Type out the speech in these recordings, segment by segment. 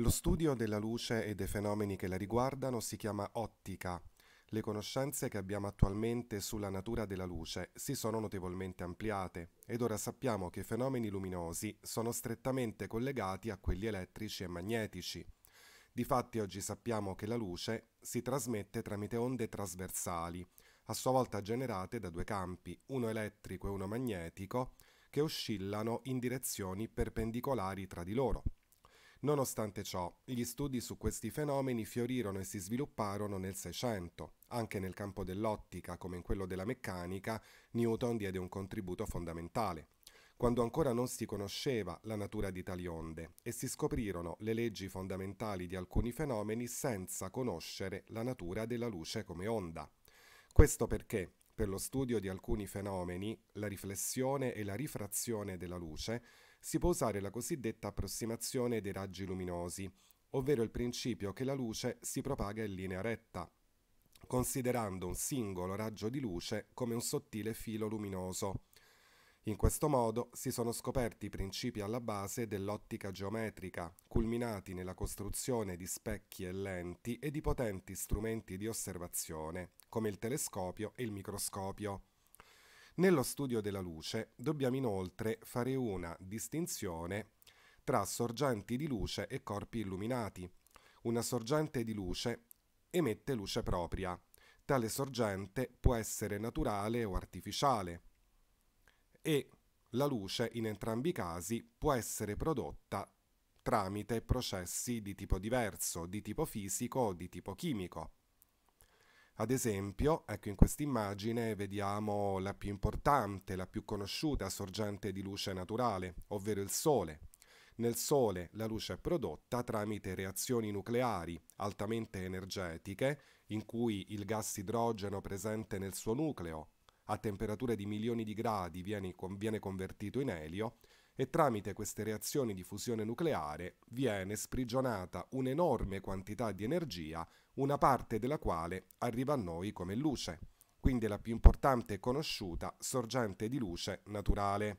Lo studio della luce e dei fenomeni che la riguardano si chiama ottica. Le conoscenze che abbiamo attualmente sulla natura della luce si sono notevolmente ampliate ed ora sappiamo che i fenomeni luminosi sono strettamente collegati a quelli elettrici e magnetici. Difatti oggi sappiamo che la luce si trasmette tramite onde trasversali, a sua volta generate da due campi, uno elettrico e uno magnetico, che oscillano in direzioni perpendicolari tra di loro. Nonostante ciò, gli studi su questi fenomeni fiorirono e si svilupparono nel Seicento. Anche nel campo dell'ottica, come in quello della meccanica, Newton diede un contributo fondamentale quando ancora non si conosceva la natura di tali onde e si scoprirono le leggi fondamentali di alcuni fenomeni senza conoscere la natura della luce come onda. Questo perché, per lo studio di alcuni fenomeni, la riflessione e la rifrazione della luce si può usare la cosiddetta approssimazione dei raggi luminosi, ovvero il principio che la luce si propaga in linea retta, considerando un singolo raggio di luce come un sottile filo luminoso. In questo modo si sono scoperti i principi alla base dell'ottica geometrica, culminati nella costruzione di specchi e lenti e di potenti strumenti di osservazione, come il telescopio e il microscopio. Nello studio della luce dobbiamo inoltre fare una distinzione tra sorgenti di luce e corpi illuminati. Una sorgente di luce emette luce propria. Tale sorgente può essere naturale o artificiale e la luce in entrambi i casi può essere prodotta tramite processi di tipo diverso, di tipo fisico o di tipo chimico. Ad esempio, ecco in questa immagine vediamo la più importante, la più conosciuta sorgente di luce naturale, ovvero il Sole. Nel Sole la luce è prodotta tramite reazioni nucleari altamente energetiche, in cui il gas idrogeno presente nel suo nucleo a temperature di milioni di gradi viene, viene convertito in elio e tramite queste reazioni di fusione nucleare viene sprigionata un'enorme quantità di energia, una parte della quale arriva a noi come luce, quindi è la più importante e conosciuta sorgente di luce naturale.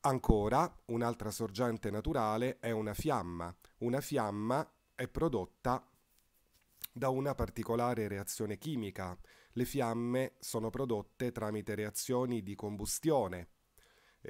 Ancora, un'altra sorgente naturale è una fiamma. Una fiamma è prodotta da una particolare reazione chimica le fiamme sono prodotte tramite reazioni di combustione,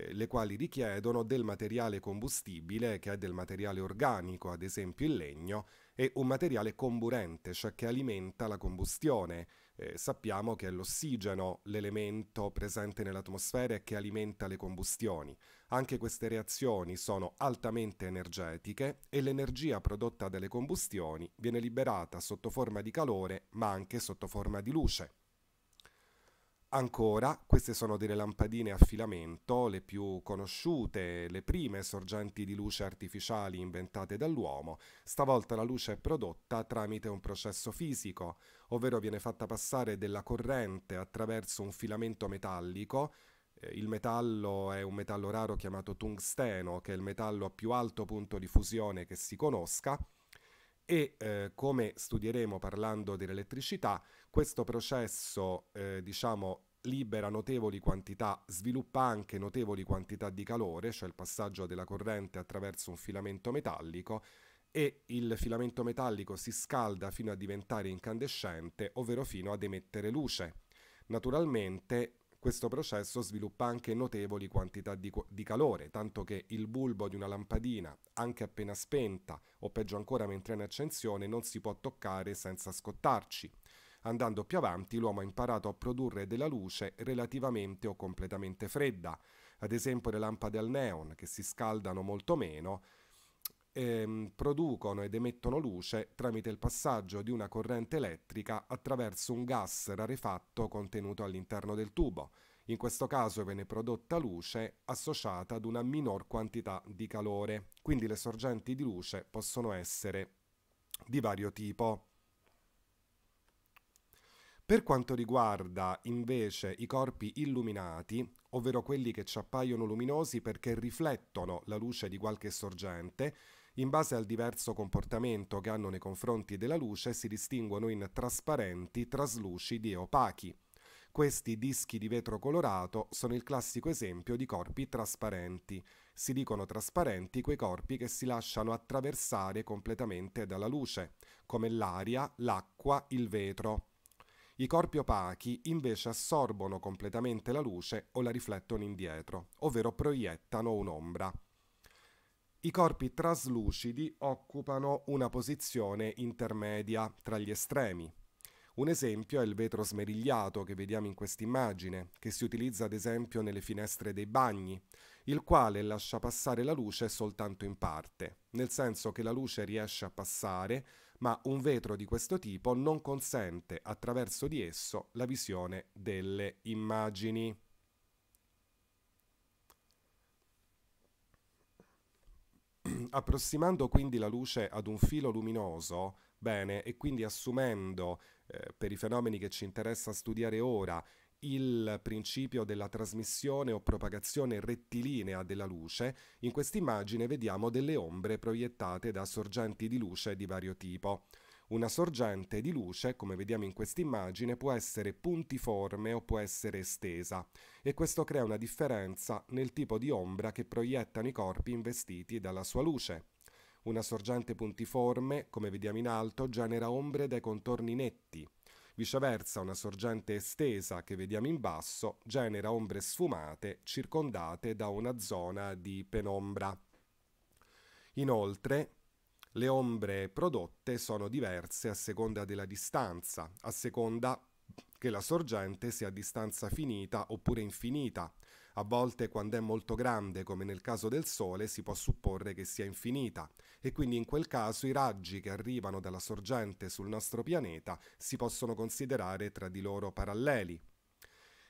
eh, le quali richiedono del materiale combustibile, che è del materiale organico, ad esempio il legno, e un materiale comburente, cioè che alimenta la combustione. Eh, sappiamo che è l'ossigeno l'elemento presente nell'atmosfera e che alimenta le combustioni. Anche queste reazioni sono altamente energetiche e l'energia prodotta dalle combustioni viene liberata sotto forma di calore ma anche sotto forma di luce. Ancora, queste sono delle lampadine a filamento, le più conosciute, le prime sorgenti di luce artificiali inventate dall'uomo. Stavolta la luce è prodotta tramite un processo fisico, ovvero viene fatta passare della corrente attraverso un filamento metallico. Eh, il metallo è un metallo raro chiamato tungsteno, che è il metallo a più alto punto di fusione che si conosca e eh, come studieremo parlando dell'elettricità, questo processo eh, diciamo libera notevoli quantità, sviluppa anche notevoli quantità di calore, cioè il passaggio della corrente attraverso un filamento metallico e il filamento metallico si scalda fino a diventare incandescente, ovvero fino ad emettere luce. Naturalmente questo processo sviluppa anche notevoli quantità di, di, calore, tanto che il bulbo di una lampadina, anche appena spenta o peggio ancora mentre è in accensione, non si può toccare senza scottarci. Andando più avanti, l'uomo ha imparato a produrre della luce relativamente o completamente fredda, ad esempio le lampade al neon, che si scaldano molto meno, ehm, producono ed emettono luce tramite il passaggio di una corrente elettrica attraverso un gas rarefatto contenuto all'interno del tubo. In questo caso viene prodotta luce associata ad una minor quantità di calore, quindi le sorgenti di luce possono essere di vario tipo. Per quanto riguarda invece i corpi illuminati, ovvero quelli che ci appaiono luminosi perché riflettono la luce di qualche sorgente, in base al diverso comportamento che hanno nei confronti della luce si distinguono in trasparenti, traslucidi e opachi. Questi dischi di vetro colorato sono il classico esempio di corpi trasparenti. Si dicono trasparenti quei corpi che si lasciano attraversare completamente dalla luce, come l'aria, l'acqua, il vetro. I corpi opachi invece assorbono completamente la luce o la riflettono indietro, ovvero proiettano un'ombra. I corpi traslucidi occupano una posizione intermedia tra gli estremi. Un esempio è il vetro smerigliato che vediamo in quest'immagine, che si utilizza ad esempio nelle finestre dei bagni, il quale lascia passare la luce soltanto in parte, nel senso che la luce riesce a passare, ma un vetro di questo tipo non consente attraverso di esso la visione delle immagini. approssimando quindi la luce ad un filo luminoso, bene, e quindi assumendo eh, per i fenomeni che ci interessa studiare ora il principio della trasmissione o propagazione rettilinea della luce, in quest'immagine vediamo delle ombre proiettate da sorgenti di luce di vario tipo. Una sorgente di luce, come vediamo in quest'immagine, può essere puntiforme o può essere estesa e questo crea una differenza nel tipo di ombra che proiettano i corpi investiti dalla sua luce. Una sorgente puntiforme, come vediamo in alto, genera ombre dai contorni netti. Viceversa, una sorgente estesa che vediamo in basso genera ombre sfumate circondate da una zona di penombra. Inoltre, le ombre prodotte sono diverse a seconda della distanza, a seconda che la sorgente sia a distanza finita oppure infinita. A volte quando è molto grande, come nel caso del Sole, si può supporre che sia infinita e quindi in quel caso i raggi che arrivano dalla sorgente sul nostro pianeta si possono considerare tra di loro paralleli.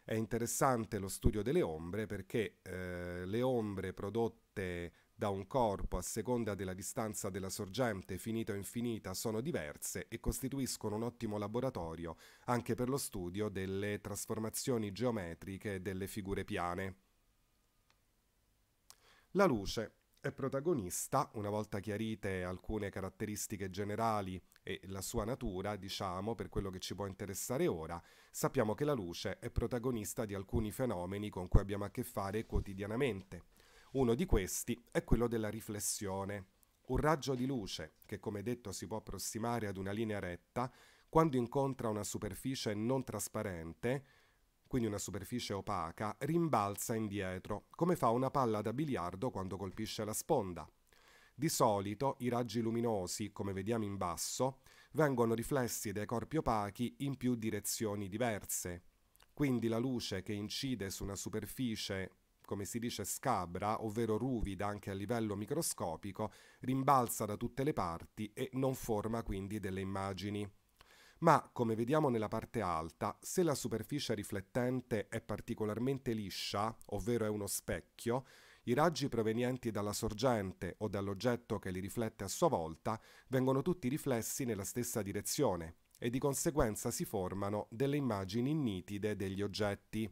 È interessante lo studio delle ombre perché eh, le ombre prodotte da un corpo a seconda della distanza della sorgente finita o infinita sono diverse e costituiscono un ottimo laboratorio anche per lo studio delle trasformazioni geometriche delle figure piane. La luce è protagonista, una volta chiarite alcune caratteristiche generali e la sua natura, diciamo, per quello che ci può interessare ora, sappiamo che la luce è protagonista di alcuni fenomeni con cui abbiamo a che fare quotidianamente uno di questi è quello della riflessione, un raggio di luce che come detto si può approssimare ad una linea retta quando incontra una superficie non trasparente, quindi una superficie opaca, rimbalza indietro, come fa una palla da biliardo quando colpisce la sponda. Di solito i raggi luminosi, come vediamo in basso, vengono riflessi dai corpi opachi in più direzioni diverse. Quindi la luce che incide su una superficie come si dice scabra, ovvero ruvida anche a livello microscopico, rimbalza da tutte le parti e non forma quindi delle immagini. Ma, come vediamo nella parte alta, se la superficie riflettente è particolarmente liscia, ovvero è uno specchio, i raggi provenienti dalla sorgente o dall'oggetto che li riflette a sua volta vengono tutti riflessi nella stessa direzione e di conseguenza si formano delle immagini nitide degli oggetti.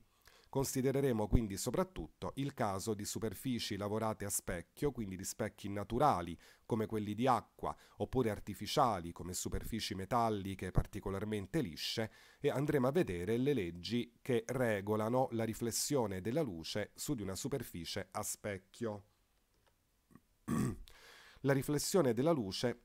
Considereremo quindi soprattutto il caso di superfici lavorate a specchio, quindi di specchi naturali come quelli di acqua, oppure artificiali come superfici metalliche particolarmente lisce, e andremo a vedere le leggi che regolano la riflessione della luce su di una superficie a specchio. la riflessione della luce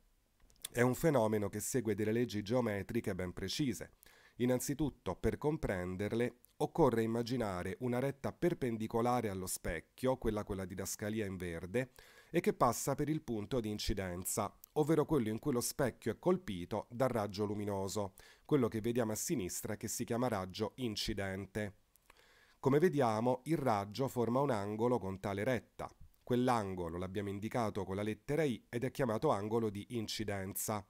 è un fenomeno che segue delle leggi geometriche ben precise. Innanzitutto, per comprenderle, occorre immaginare una retta perpendicolare allo specchio, quella con la didascalia in verde, e che passa per il punto di incidenza, ovvero quello in cui lo specchio è colpito dal raggio luminoso, quello che vediamo a sinistra che si chiama raggio incidente. Come vediamo, il raggio forma un angolo con tale retta. Quell'angolo l'abbiamo indicato con la lettera I ed è chiamato angolo di incidenza.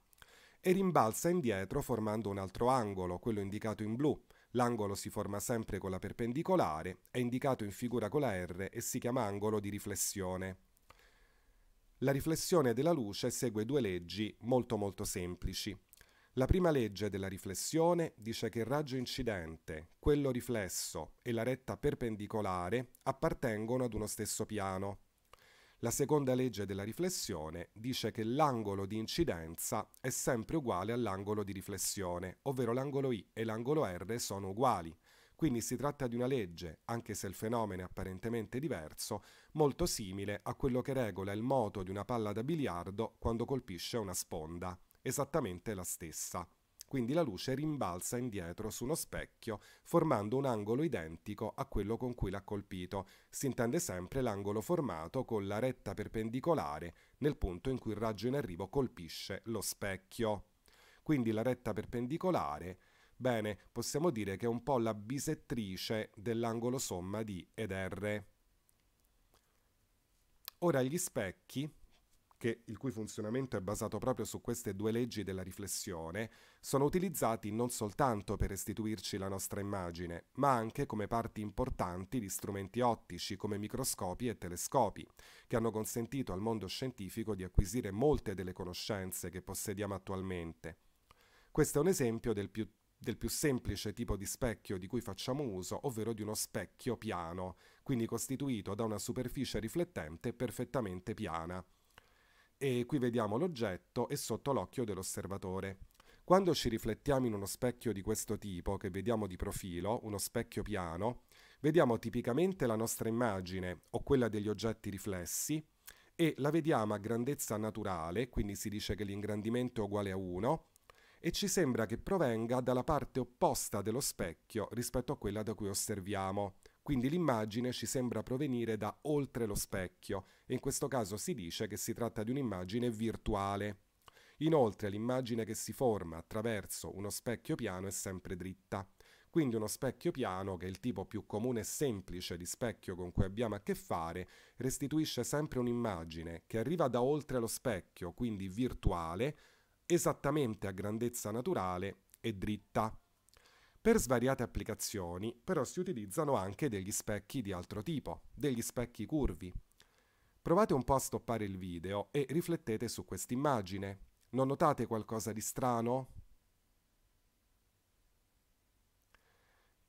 E rimbalza indietro formando un altro angolo, quello indicato in blu, L'angolo si forma sempre con la perpendicolare, è indicato in figura con la R e si chiama angolo di riflessione. La riflessione della luce segue due leggi molto molto semplici. La prima legge della riflessione dice che il raggio incidente, quello riflesso e la retta perpendicolare appartengono ad uno stesso piano. La seconda legge della riflessione dice che l'angolo di incidenza è sempre uguale all'angolo di riflessione, ovvero l'angolo I e l'angolo R sono uguali. Quindi si tratta di una legge, anche se il fenomeno è apparentemente diverso, molto simile a quello che regola il moto di una palla da biliardo quando colpisce una sponda, esattamente la stessa quindi la luce rimbalza indietro su uno specchio, formando un angolo identico a quello con cui l'ha colpito. Si intende sempre l'angolo formato con la retta perpendicolare nel punto in cui il raggio in arrivo colpisce lo specchio. Quindi la retta perpendicolare, bene, possiamo dire che è un po' la bisettrice dell'angolo somma di ed r. Ora gli specchi che, il cui funzionamento è basato proprio su queste due leggi della riflessione, sono utilizzati non soltanto per restituirci la nostra immagine, ma anche come parti importanti di strumenti ottici come microscopi e telescopi, che hanno consentito al mondo scientifico di acquisire molte delle conoscenze che possediamo attualmente. Questo è un esempio del più del più semplice tipo di specchio di cui facciamo uso, ovvero di uno specchio piano, quindi costituito da una superficie riflettente perfettamente piana e qui vediamo l'oggetto e sotto l'occhio dell'osservatore. Quando ci riflettiamo in uno specchio di questo tipo, che vediamo di profilo, uno specchio piano, vediamo tipicamente la nostra immagine o quella degli oggetti riflessi e la vediamo a grandezza naturale, quindi si dice che l'ingrandimento è uguale a 1, e ci sembra che provenga dalla parte opposta dello specchio rispetto a quella da cui osserviamo quindi l'immagine ci sembra provenire da oltre lo specchio e in questo caso si dice che si tratta di un'immagine virtuale. Inoltre l'immagine che si forma attraverso uno specchio piano è sempre dritta. Quindi uno specchio piano, che è il tipo più comune e semplice di specchio con cui abbiamo a che fare, restituisce sempre un'immagine che arriva da oltre lo specchio, quindi virtuale, esattamente a grandezza naturale e dritta. Per svariate applicazioni però si utilizzano anche degli specchi di altro tipo, degli specchi curvi. Provate un po' a stoppare il video e riflettete su quest'immagine. Non notate qualcosa di strano?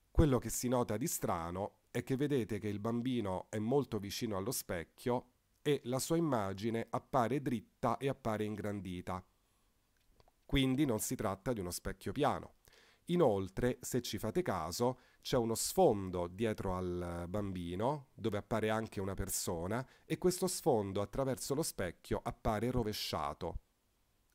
Quello che si nota di strano è che vedete che il bambino è molto vicino allo specchio e la sua immagine appare dritta e appare ingrandita. Quindi non si tratta di uno specchio piano. Inoltre, se ci fate caso, c'è uno sfondo dietro al bambino, dove appare anche una persona, e questo sfondo attraverso lo specchio appare rovesciato.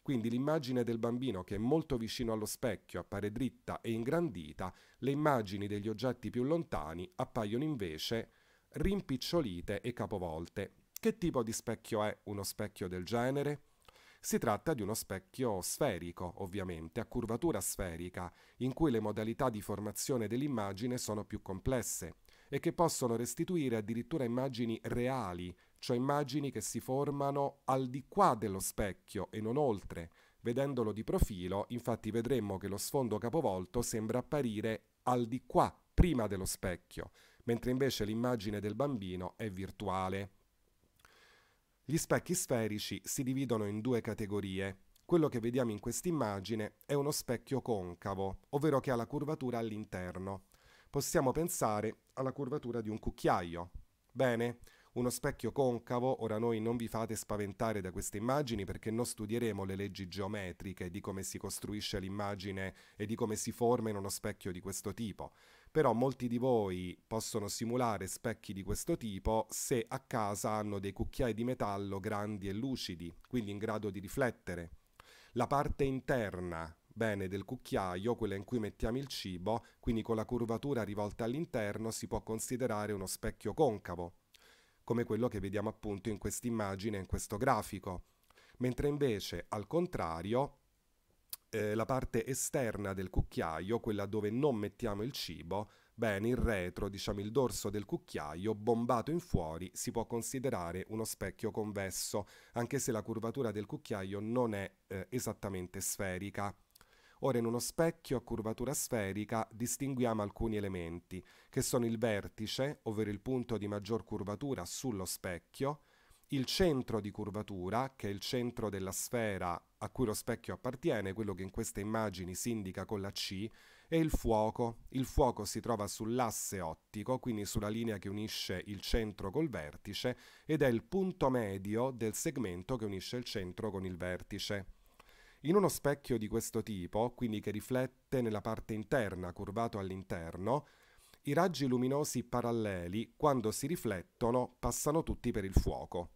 Quindi l'immagine del bambino che è molto vicino allo specchio appare dritta e ingrandita, le immagini degli oggetti più lontani appaiono invece rimpicciolite e capovolte. Che tipo di specchio è uno specchio del genere? Si tratta di uno specchio sferico, ovviamente, a curvatura sferica, in cui le modalità di formazione dell'immagine sono più complesse e che possono restituire addirittura immagini reali, cioè immagini che si formano al di qua dello specchio e non oltre. Vedendolo di profilo, infatti, vedremmo che lo sfondo capovolto sembra apparire al di qua, prima dello specchio, mentre invece l'immagine del bambino è virtuale. Gli specchi sferici si dividono in due categorie. Quello che vediamo in quest'immagine è uno specchio concavo, ovvero che ha la curvatura all'interno. Possiamo pensare alla curvatura di un cucchiaio. Bene, uno specchio concavo, ora noi non vi fate spaventare da queste immagini perché non studieremo le leggi geometriche di come si costruisce l'immagine e di come si forma in uno specchio di questo tipo però molti di voi possono simulare specchi di questo tipo se a casa hanno dei cucchiai di metallo grandi e lucidi, quindi in grado di riflettere. La parte interna bene del cucchiaio, quella in cui mettiamo il cibo, quindi con la curvatura rivolta all'interno, si può considerare uno specchio concavo, come quello che vediamo appunto in quest'immagine, in questo grafico mentre invece al contrario eh, la parte esterna del cucchiaio, quella dove non mettiamo il cibo, bene, il retro, diciamo il dorso del cucchiaio, bombato in fuori, si può considerare uno specchio convesso, anche se la curvatura del cucchiaio non è eh, esattamente sferica. Ora in uno specchio a curvatura sferica distinguiamo alcuni elementi, che sono il vertice, ovvero il punto di maggior curvatura sullo specchio, il centro di curvatura, che è il centro della sfera a cui lo specchio appartiene, quello che in queste immagini si indica con la C, e il fuoco. Il fuoco si trova sull'asse ottico, quindi sulla linea che unisce il centro col vertice, ed è il punto medio del segmento che unisce il centro con il vertice. In uno specchio di questo tipo, quindi che riflette nella parte interna, curvato all'interno, i raggi luminosi paralleli, quando si riflettono, passano tutti per il fuoco.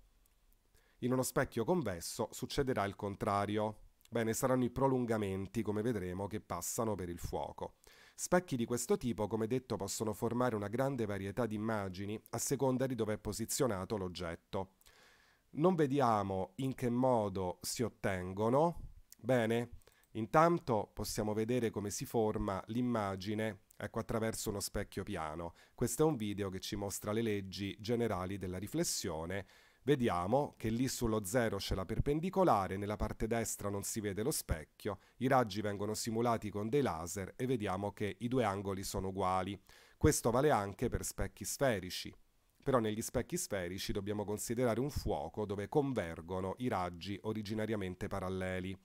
In uno specchio convesso succederà il contrario. Bene, saranno i prolungamenti, come vedremo, che passano per il fuoco. Specchi di questo tipo, come detto, possono formare una grande varietà di immagini a seconda di dove è posizionato l'oggetto. Non vediamo in che modo si ottengono. Bene, intanto possiamo vedere come si forma l'immagine ecco, attraverso uno specchio piano. Questo è un video che ci mostra le leggi generali della riflessione Vediamo che lì sullo zero c'è la perpendicolare, nella parte destra non si vede lo specchio, i raggi vengono simulati con dei laser e vediamo che i due angoli sono uguali. Questo vale anche per specchi sferici. Però negli specchi sferici dobbiamo considerare un fuoco dove convergono i raggi originariamente paralleli.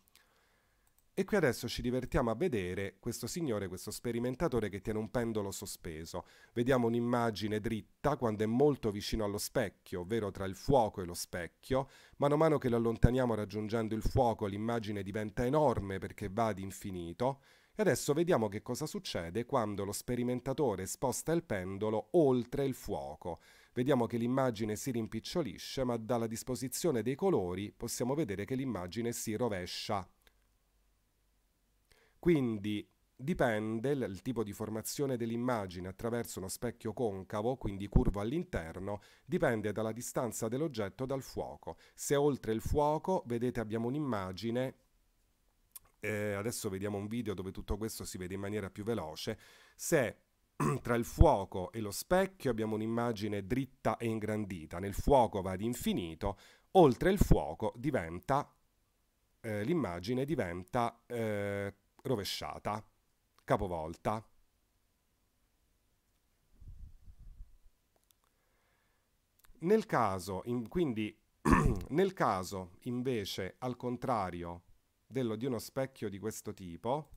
E qui adesso ci divertiamo a vedere questo signore, questo sperimentatore che tiene un pendolo sospeso. Vediamo un'immagine dritta quando è molto vicino allo specchio, ovvero tra il fuoco e lo specchio. Mano a mano che lo allontaniamo raggiungendo il fuoco l'immagine diventa enorme perché va ad infinito. E adesso vediamo che cosa succede quando lo sperimentatore sposta il pendolo oltre il fuoco. Vediamo che l'immagine si rimpicciolisce, ma dalla disposizione dei colori possiamo vedere che l'immagine si rovescia quindi dipende il tipo di formazione dell'immagine attraverso uno specchio concavo, quindi curvo all'interno, dipende dalla distanza dell'oggetto dal fuoco. Se oltre il fuoco, vedete abbiamo un'immagine eh, adesso vediamo un video dove tutto questo si vede in maniera più veloce. Se tra il fuoco e lo specchio abbiamo un'immagine dritta e ingrandita, nel fuoco va ad infinito, oltre il fuoco diventa eh, l'immagine diventa eh, rovesciata, capovolta. Nel caso, in, quindi, nel caso invece al contrario dello, di uno specchio di questo tipo,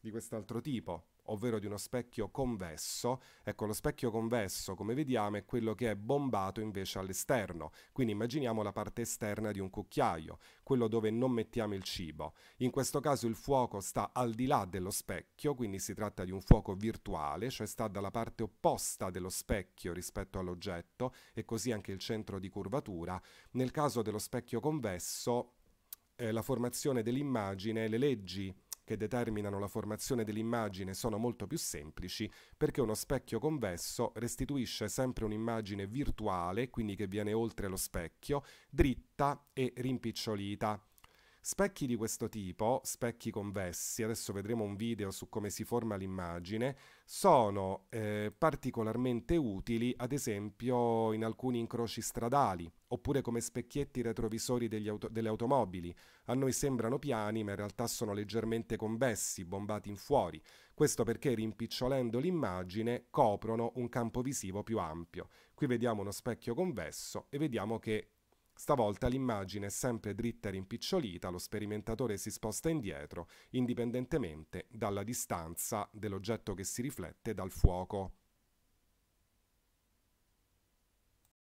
di quest'altro tipo, ovvero di uno specchio convesso. Ecco, lo specchio convesso, come vediamo, è quello che è bombato invece all'esterno. Quindi immaginiamo la parte esterna di un cucchiaio, quello dove non mettiamo il cibo. In questo caso il fuoco sta al di là dello specchio, quindi si tratta di un fuoco virtuale, cioè sta dalla parte opposta dello specchio rispetto all'oggetto e così anche il centro di curvatura. Nel caso dello specchio convesso, eh, la formazione dell'immagine, le leggi che determinano la formazione dell'immagine sono molto più semplici perché uno specchio convesso restituisce sempre un'immagine virtuale, quindi che viene oltre lo specchio, dritta e rimpicciolita. Specchi di questo tipo, specchi convessi, adesso vedremo un video su come si forma l'immagine, sono eh, particolarmente utili ad esempio in alcuni incroci stradali oppure come specchietti retrovisori auto delle automobili. A noi sembrano piani ma in realtà sono leggermente convessi, bombati in fuori. Questo perché rimpicciolendo l'immagine coprono un campo visivo più ampio. Qui vediamo uno specchio convesso e vediamo che Stavolta l'immagine è sempre dritta e rimpicciolita, lo sperimentatore si sposta indietro, indipendentemente dalla distanza dell'oggetto che si riflette dal fuoco.